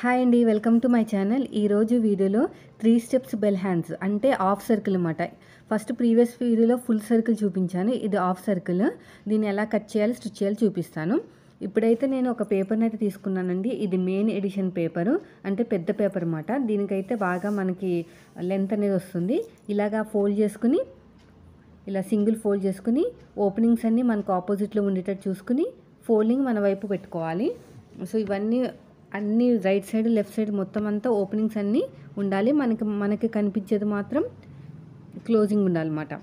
hi అండి welcome to my channel ఈరోజు వీడియోలో త్రీ స్టెప్స్ బెల్ హ్యాండ్స్ అంటే ఆఫ్ సర్కిల్ అన్నమాట ఫస్ట్ ప్రీవియస్ వీడియోలో ఫుల్ సర్కిల్ చూపించాను ఇది ఆఫ్ సర్కిల్ దీన్ని ఎలా కట్ చేయాలి స్టిచ్ చేయాలి చూపిస్తాను ఇప్పుడైతే నేను ఒక పేపర్ని అయితే తీసుకున్నానండి ఇది మెయిన్ ఎడిషన్ పేపరు అంటే పెద్ద పేపర్ అనమాట దీనికైతే బాగా మనకి లెంత్ అనేది వస్తుంది ఇలాగా ఫోల్డ్ చేసుకుని ఇలా సింగిల్ ఫోల్డ్ చేసుకుని ఓపెనింగ్స్ అన్నీ మనకు ఆపోజిట్లో ఉండేటట్టు చూసుకుని ఫోల్డింగ్ మన వైపు పెట్టుకోవాలి సో ఇవన్నీ అన్ని రైట్ సైడ్ లెఫ్ట్ సైడ్ మొత్తం అంతా ఓపెనింగ్స్ అన్నీ ఉండాలి మనకి మనకి కనిపించేది మాత్రం క్లోజింగ్ ఉండాలన్నమాట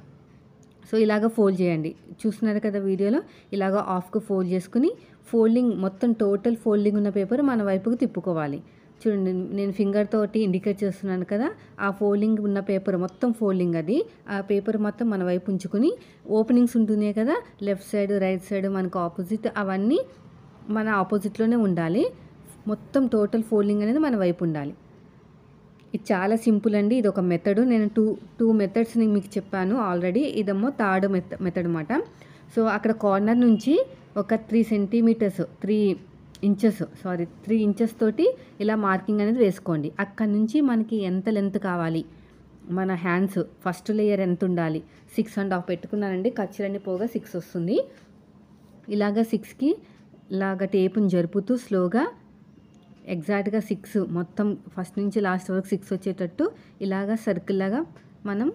సో ఇలాగ ఫోల్డ్ చేయండి చూస్తున్నారు కదా వీడియోలో ఇలాగ ఆఫ్కు ఫోల్డ్ చేసుకుని ఫోల్డింగ్ మొత్తం టోటల్ ఫోల్డింగ్ ఉన్న పేపర్ మన వైపుకు తిప్పుకోవాలి చూడండి నేను ఫింగర్ తోటి ఇండికేట్ చేస్తున్నాను కదా ఆ ఫోల్డింగ్ ఉన్న పేపర్ మొత్తం ఫోల్డింగ్ అది ఆ పేపర్ మొత్తం మన వైపు ఉంచుకుని ఓపెనింగ్స్ ఉంటున్నాయి కదా లెఫ్ట్ సైడ్ రైట్ సైడ్ మనకు ఆపోజిట్ అవన్నీ మన ఆపోజిట్లోనే ఉండాలి మొత్తం టోటల్ ఫోల్డింగ్ అనేది మన వైపు ఉండాలి ఇది చాలా సింపుల్ అండి ఇది ఒక మెథడ్ నేను టూ టూ మెథడ్స్ని మీకు చెప్పాను ఆల్రెడీ ఇదేమో థర్డ్ మెథ మెథడ్ అనమాట సో అక్కడ కార్నర్ నుంచి ఒక three centimetres three inches sorry three inches తోటి ఇలా మార్కింగ్ అనేది వేసుకోండి అక్కడి నుంచి మనకి ఎంత లెంత్ కావాలి మన హ్యాండ్స్ ఫస్ట్ లేయర్ ఎంత ఉండాలి సిక్స్ అండ్ హాఫ్ పెట్టుకున్నానండి ఖర్చులన్నీ పోగా సిక్స్ వస్తుంది ఇలాగ సిక్స్కి ఇలాగ టేపుని జరుపుతూ స్లోగా ఎగ్జాక్ట్గా సిక్స్ మొత్తం ఫస్ట్ నుంచి లాస్ట్ వరకు సిక్స్ వచ్చేటట్టు ఇలాగ సర్కిల్లాగా మనం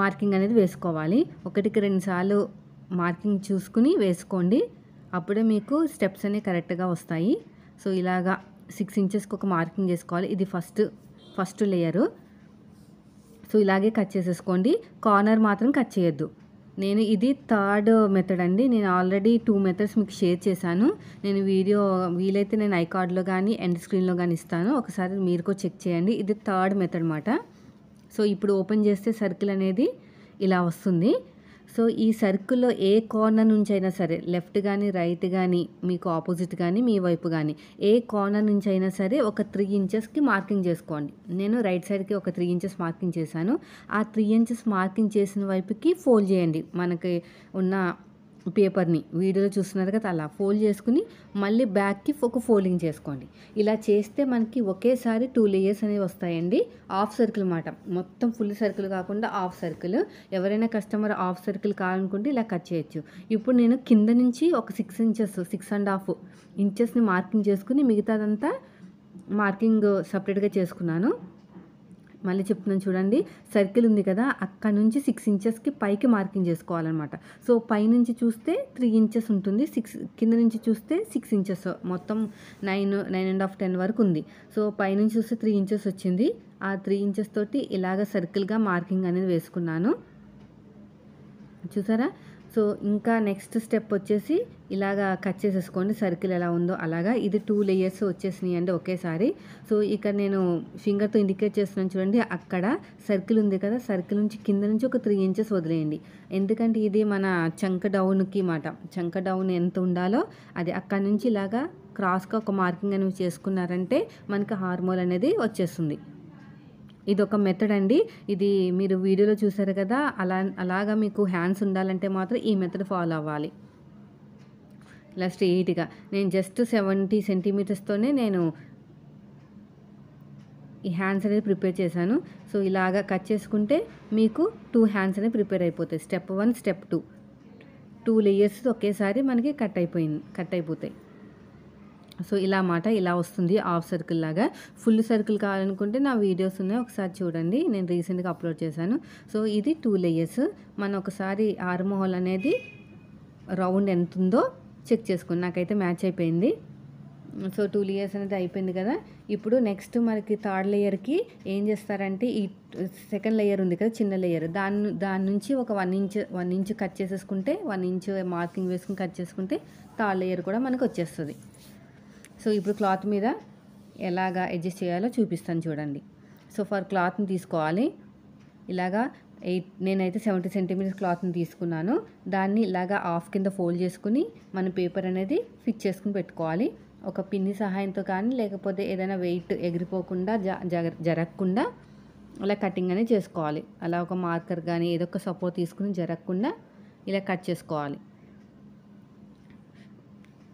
మార్కింగ్ అనేది వేసుకోవాలి ఒకటికి రెండుసార్లు మార్కింగ్ చూసుకుని వేసుకోండి అప్పుడే మీకు స్టెప్స్ అనేవి కరెక్ట్గా వస్తాయి సో ఇలాగా సిక్స్ ఇంచెస్కి ఒక మార్కింగ్ వేసుకోవాలి ఇది ఫస్ట్ ఫస్ట్ లేయరు సో ఇలాగే కట్ చేసేసుకోండి కార్నర్ మాత్రం కట్ చేయొద్దు నేను ఇది థర్డ్ మెథడ్ అండి నేను ఆల్రెడీ టూ మెథడ్స్ మీకు షేర్ చేశాను నేను వీడియో వీలైతే నేను ఐకార్డ్లో కానీ ఎండ్ స్క్రీన్లో కానీ ఇస్తాను ఒకసారి మీరు కూడా చెక్ చేయండి ఇది థర్డ్ మెథడ్ అనమాట సో ఇప్పుడు ఓపెన్ చేస్తే సర్కిల్ అనేది ఇలా వస్తుంది సో ఈ సర్కిల్లో ఏ కార్నర్ నుంచి అయినా సరే లెఫ్ట్ కానీ రైట్ కానీ మీకు ఆపోజిట్ కానీ మీ వైపు కానీ ఏ కార్నర్ నుంచి అయినా సరే ఒక త్రీ ఇంచెస్కి మార్కింగ్ చేసుకోండి నేను రైట్ సైడ్కి ఒక త్రీ ఇంచెస్ మార్కింగ్ చేశాను ఆ త్రీ ఇంచెస్ మార్కింగ్ చేసిన వైపుకి ఫోల్డ్ చేయండి మనకి ఉన్న పేపర్ని వీడియోలో చూస్తున్నారు కదా అలా ఫోల్డ్ చేసుకుని మళ్ళీ బ్యాక్కి ఒక ఫోల్డింగ్ చేసుకోండి ఇలా చేస్తే మనకి ఒకేసారి టూ లేయర్స్ అనేవి వస్తాయండి హాఫ్ సర్కిల్ మాట మొత్తం ఫుల్ సర్కిల్ కాకుండా హాఫ్ సర్కిల్ ఎవరైనా కస్టమర్ హాఫ్ సర్కిల్ కావాలనుకుంటే ఇలా కట్ చేయొచ్చు ఇప్పుడు నేను కింద నుంచి ఒక six inches six and half ఇంచెస్ని మార్కింగ్ చేసుకుని మిగతాదంతా మార్కింగ్ సపరేట్గా చేసుకున్నాను మళ్ళీ చెప్తున్నాను చూడండి సర్కిల్ ఉంది కదా అక్కడ నుంచి సిక్స్ ఇంచెస్కి పైకి మార్కింగ్ చేసుకోవాలన్నమాట సో పైనుంచి చూస్తే త్రీ ఇంచెస్ ఉంటుంది సిక్స్ కింద నుంచి చూస్తే సిక్స్ ఇంచెస్ మొత్తం nine nine and half ten వరకు ఉంది సో పైనుంచి చూస్తే త్రీ ఇంచెస్ వచ్చింది ఆ త్రీ ఇంచెస్ తోటి ఇలాగ సర్కిల్గా మార్కింగ్ అనేది వేసుకున్నాను చూసారా సో ఇంకా నెక్స్ట్ స్టెప్ వచ్చేసి ఇలాగా కట్ చేసేసుకోండి సర్కిల్ ఎలా ఉందో అలాగా ఇది టూ లేయర్స్ వచ్చేసినాయి అండి ఒకేసారి సో ఇక్కడ నేను ఫింగర్తో ఇండికేట్ చేస్తున్నాను చూడండి అక్కడ సర్కిల్ ఉంది కదా సర్కిల్ నుంచి కింద నుంచి ఒక త్రీ ఇంచెస్ వదిలేయండి ఎందుకంటే ఇది మన చంక డౌన్కి మాట చంక డౌన్ ఎంత ఉండాలో అది అక్కడ నుంచి ఇలాగా క్రాస్గా ఒక మార్కింగ్ అనేవి చేసుకున్నారంటే మనకి హార్మోన్ అనేది వచ్చేస్తుంది ఇది ఒక మెథడ్ అండి ఇది మీరు వీడియోలో చూసారు కదా అలా అలాగా మీకు హ్యాండ్స్ ఉండాలంటే మాత్రం ఈ మెథడ్ ఫాలో అవ్వాలి ఇలా స్ట్రీట్గా నేను జస్ట్ సెవెంటీ సెంటీమీటర్స్తోనే నేను ఈ హ్యాండ్స్ అనేది ప్రిపేర్ చేశాను సో ఇలాగా కట్ చేసుకుంటే మీకు టూ హ్యాండ్స్ అనేవి ప్రిపేర్ అయిపోతాయి step one step two two layers ఒకేసారి మనకి కట్ అయిపోయింది కట్ అయిపోతాయి సో ఇలా మాట ఇలా వస్తుంది హాఫ్ సర్కిల్ లాగా ఫుల్ సర్కిల్ కావాలనుకుంటే నా వీడియోస్ ఉన్నాయి ఒకసారి చూడండి నేను రీసెంట్గా అప్లోడ్ చేశాను సో ఇది టూ లేయర్స్ మనం ఒకసారి ఆర్మోహోల్ అనేది రౌండ్ ఎంత ఉందో చెక్ చేసుకుని నాకైతే మ్యాచ్ అయిపోయింది సో టూ లేయర్స్ అనేది అయిపోయింది కదా ఇప్పుడు నెక్స్ట్ మనకి థర్డ్ లేయర్కి ఏం చేస్తారంటే ఈ సెకండ్ లేయర్ ఉంది కదా చిన్న లేయర్ దాని దాని నుంచి ఒక one inch one inch cut చేసేసుకుంటే వన్ ఇంచ్ మార్కింగ్ వేసుకుని కట్ చేసుకుంటే థర్డ్ లేయర్ కూడా మనకు వచ్చేస్తుంది సో ఇప్పుడు క్లాత్ మీద ఎలాగా అడ్జస్ట్ చేయాలో చూపిస్తాను చూడండి సో ఫర్ క్లాత్ని తీసుకోవాలి ఇలాగా ఎయిట్ నేనైతే సెవెంటీ సెంటీమీటర్స్ క్లాత్ని తీసుకున్నాను దాన్ని ఇలాగా ఆఫ్ కింద ఫోల్డ్ చేసుకుని మన పేపర్ అనేది ఫిక్స్ చేసుకుని పెట్టుకోవాలి ఒక పిన్ని సహాయంతో కానీ లేకపోతే ఏదైనా వెయిట్ ఎగిరిపోకుండా జరగకుండా అలా కటింగ్ అనేది చేసుకోవాలి అలా ఒక మార్కర్ కానీ ఏదో ఒక సపోర్ట్ తీసుకుని జరగకుండా ఇలా కట్ చేసుకోవాలి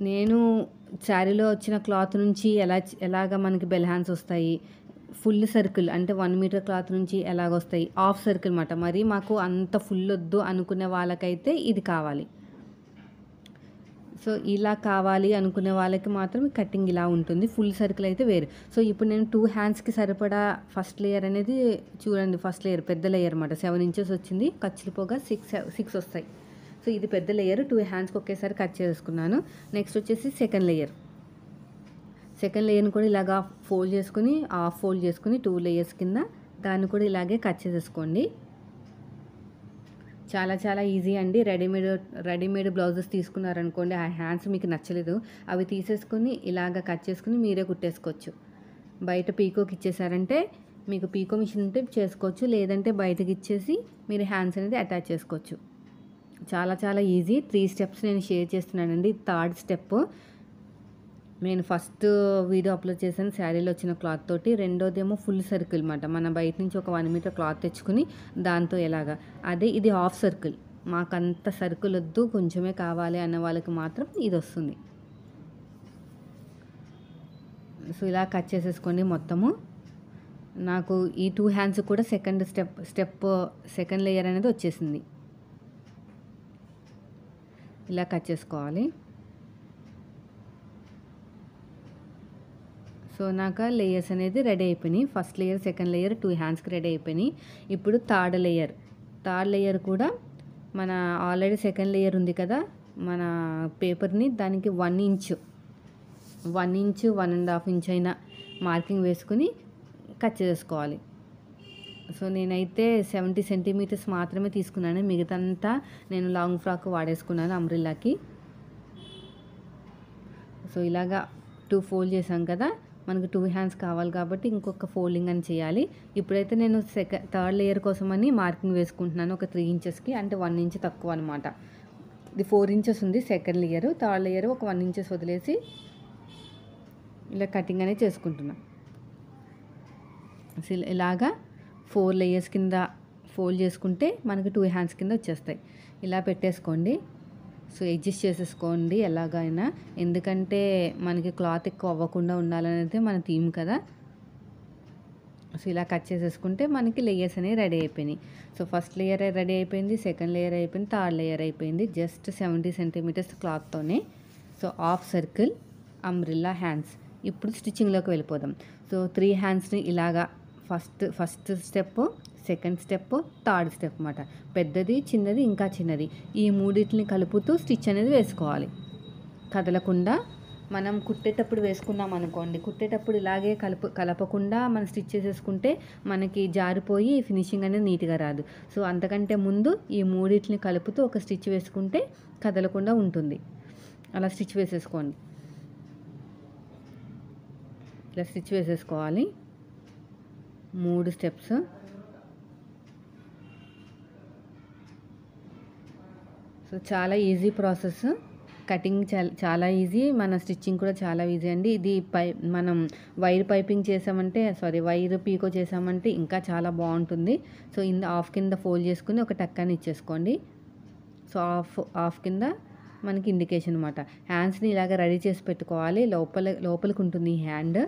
నేను శారీలో వచ్చిన క్లాత్ నుంచి ఎలా ఎలాగ మనకి బెల్ హ్యాండ్స్ వస్తాయి ఫుల్ సర్కిల్ అంటే వన్ మీటర్ క్లాత్ నుంచి ఎలాగొస్తాయి హాఫ్ సర్కిల్ అనమాట మరి మాకు అంత ఫుల్ వద్దు అనుకునే వాళ్ళకైతే ఇది కావాలి సో ఇలా కావాలి అనుకునే వాళ్ళకి మాత్రం కటింగ్ ఇలా ఉంటుంది ఫుల్ సర్కిల్ అయితే వేరు సో ఇప్పుడు నేను టూ హ్యాండ్స్కి సరిపడా ఫస్ట్ లేయర్ అనేది చూడండి ఫస్ట్ లేయర్ పెద్ద లేయర్ అనమాట సెవెన్ ఇంచెస్ వచ్చింది ఖర్చులు పోగా సిక్స్ సిక్స్ వస్తాయి సో ఇది పెద్ద లేయర్ టూ హ్యాండ్స్కి ఒకేసారి కట్ చేసుకున్నాను నెక్స్ట్ వచ్చేసి సెకండ్ లేయర్ సెకండ్ లేయర్ని కూడా ఇలాగా ఫోల్డ్ చేసుకుని ఆఫ్ ఫోల్డ్ చేసుకుని టూ లేయర్స్ కింద దాన్ని కూడా ఇలాగే కట్ చేసేసుకోండి చాలా చాలా ఈజీ అండి రెడీమేడ్ రెడీమేడ్ బ్లౌజెస్ తీసుకున్నారనుకోండి ఆ హ్యాండ్స్ మీకు నచ్చలేదు అవి తీసేసుకుని ఇలాగ కట్ చేసుకుని మీరే కుట్టేసుకోవచ్చు బయట పీకోకి ఇచ్చేసారంటే మీకు పీకో మిషన్ ఉంటే చేసుకోవచ్చు లేదంటే బయటకి ఇచ్చేసి మీరు హ్యాండ్స్ అనేది అటాచ్ చేసుకోవచ్చు చాలా చాలా ఈజీ త్రీ స్టెప్స్ నేను షేర్ చేస్తున్నానండి థర్డ్ స్టెప్ నేను ఫస్ట్ వీడియో అప్లోడ్ చేశాను శారీలో వచ్చిన క్లాత్ తోటి రెండోదేమో ఫుల్ సర్కిల్ అనమాట మన బయట నుంచి ఒక వన్ మీటర్ క్లాత్ తెచ్చుకుని దాంతో ఎలాగా అదే ఇది హాఫ్ సర్కిల్ మాకంత సర్కిల్ వద్దు కొంచెమే కావాలి అన్న వాళ్ళకి మాత్రం ఇది వస్తుంది సో ఇలా కట్ చేసేసుకోండి మొత్తము నాకు ఈ టూ హ్యాండ్స్ కూడా second step step second layer అనేది వచ్చేసింది ఇలా కట్ చేసుకోవాలి సో నాకు లేయర్స్ అనేది రెడీ అయిపోయినాయి first layer second layer two హ్యాండ్స్కి రెడీ అయిపోయినాయి ఇప్పుడు థర్డ్ లేయర్ థర్డ్ లేయర్ కూడా మన ఆల్రెడీ సెకండ్ లేయర్ ఉంది కదా మన పేపర్ని దానికి one inch one inch one and half inch అయినా మార్కింగ్ వేసుకుని కట్ చేసుకోవాలి సో నేనైతే సెవెంటీ సెంటీమీటర్స్ మాత్రమే తీసుకున్నాను మిగతంతా నేను లాంగ్ ఫ్రాక్ వాడేసుకున్నాను అమ్రిల్లాకి సో ఇలాగా టూ ఫోల్డ్ చేశాం కదా మనకు టూ హ్యాండ్స్ కావాలి కాబట్టి ఇంకొక ఫోల్డింగ్ అని చేయాలి ఇప్పుడైతే నేను సెకండ్ థర్డ్ లేయర్ కోసం అని మార్కింగ్ వేసుకుంటున్నాను ఒక త్రీ ఇంచెస్కి అంటే వన్ ఇంచ్ తక్కువ అనమాట ఇది ఫోర్ ఇంచెస్ ఉంది సెకండ్ లేయర్ థర్డ్ లేయర్ ఒక వన్ ఇంచెస్ వదిలేసి ఇలా కటింగ్ అనేది చేసుకుంటున్నాను ఇలాగా ఫోర్ లేయర్స్ కింద ఫోల్డ్ చేసుకుంటే మనకి టూ హ్యాండ్స్ కింద వచ్చేస్తాయి ఇలా పెట్టేసుకోండి సో అడ్జస్ట్ చేసేసుకోండి ఎలాగైనా ఎందుకంటే మనకి క్లాత్ ఎక్కువ అవ్వకుండా ఉండాలనేది మన థీమ్ కదా సో ఇలా కట్ చేసేసుకుంటే మనకి లేయర్స్ అనేవి రెడీ అయిపోయినాయి సో ఫస్ట్ లేయర్ రెడీ అయిపోయింది సెకండ్ లేయర్ అయిపోయింది థర్డ్ లేయర్ అయిపోయింది జస్ట్ సెవెంటీ సెంటీమీటర్స్ క్లాత్తోనే so half circle umbrella hands ఇప్పుడు స్టిచ్చింగ్లోకి వెళ్ళిపోదాం సో త్రీ హ్యాండ్స్ని ఇలాగా first first step second step third step అన్నమాట పెద్దది చిన్నది ఇంకా చిన్నది ఈ మూడింటిని కలుపుతూ స్టిచ్ అనేది వేసుకోవాలి కదలకుండా మనం కుట్టేటప్పుడు వేసుకున్నాం అనుకోండి కుట్టేటప్పుడు ఇలాగే కలుపు కలపకుండా మనం స్టిచ్ చేసేసుకుంటే మనకి జారిపోయి ఫినిషింగ్ అనేది నీట్గా రాదు సో అంతకంటే ముందు ఈ మూడింటిని కలుపుతూ ఒక స్టిచ్ వేసుకుంటే కదలకుండా ఉంటుంది అలా స్టిచ్ వేసేసుకోండి ఇలా స్టిచ్ వేసేసుకోవాలి మూడు స్టెప్స్ సో చాలా ఈజీ ప్రాసెస్ కటింగ్ చాలా ఈజీ మన స్టిచ్చింగ్ కూడా చాలా ఈజీ అండి ఇది పై మనం వైర్ పైపింగ్ చేసామంటే సారీ వైర్ పీకో చేసామంటే ఇంకా చాలా బాగుంటుంది సో ఇంద ఆఫ్ కింద ఫోల్డ్ చేసుకుని ఒక టక్కాని ఇచ్చేసుకోండి సో ఆఫ్ ఆఫ్ కింద మనకి ఇండికేషన్ అనమాట హ్యాండ్స్ని ఇలాగ రెడీ చేసి పెట్టుకోవాలి లోపల లోపలికి ఉంటుంది ఈ హ్యాండ్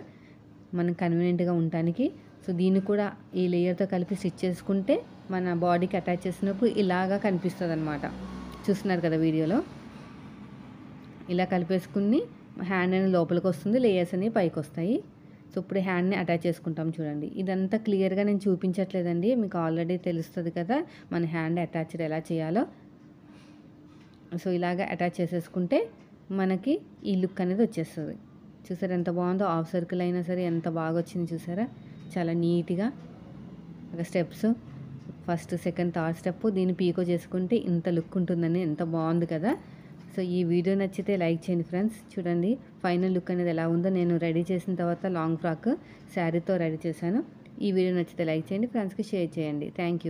మనకు కన్వీనియంట్గా ఉండటానికి సో దీన్ని కూడా ఈ లేయర్తో కలిపి స్టిచ్ చేసుకుంటే మన బాడీకి అటాచ్ చేసినప్పుడు ఇలాగా కనిపిస్తుంది అనమాట చూస్తున్నారు కదా వీడియోలో ఇలా కలిపేసుకుని హ్యాండ్ అనేది లోపలికి వస్తుంది లేయర్స్ అనేవి పైకి వస్తాయి సో ఇప్పుడు హ్యాండ్ని అటాచ్ చేసుకుంటాం చూడండి ఇదంతా క్లియర్గా నేను చూపించట్లేదండి మీకు ఆల్రెడీ తెలుస్తుంది కదా మన హ్యాండ్ అటాచ్డ్ ఎలా చేయాలో సో ఇలాగ అటాచ్ చేసేసుకుంటే మనకి ఈ లుక్ అనేది వచ్చేస్తుంది చూసారా ఎంత బాగుందో హాఫ్ సర్కిల్ అయినా సరే ఎంత బాగా వచ్చింది చూసారా చాలా నీట్గా ఒక steps first second third step దీన్ని పీకో చేసుకుంటే ఇంత లుక్ ఉంటుందని ఎంత బాగుంది కదా సో ఈ వీడియో నచ్చితే లైక్ చేయండి ఫ్రెండ్స్ చూడండి ఫైనల్ లుక్ అనేది ఎలా ఉందో నేను రెడీ చేసిన తర్వాత లాంగ్ ఫ్రాక్ శారీతో రెడీ చేశాను ఈ వీడియో నచ్చితే లైక్ చేయండి ఫ్రెండ్స్కి షేర్ చేయండి థ్యాంక్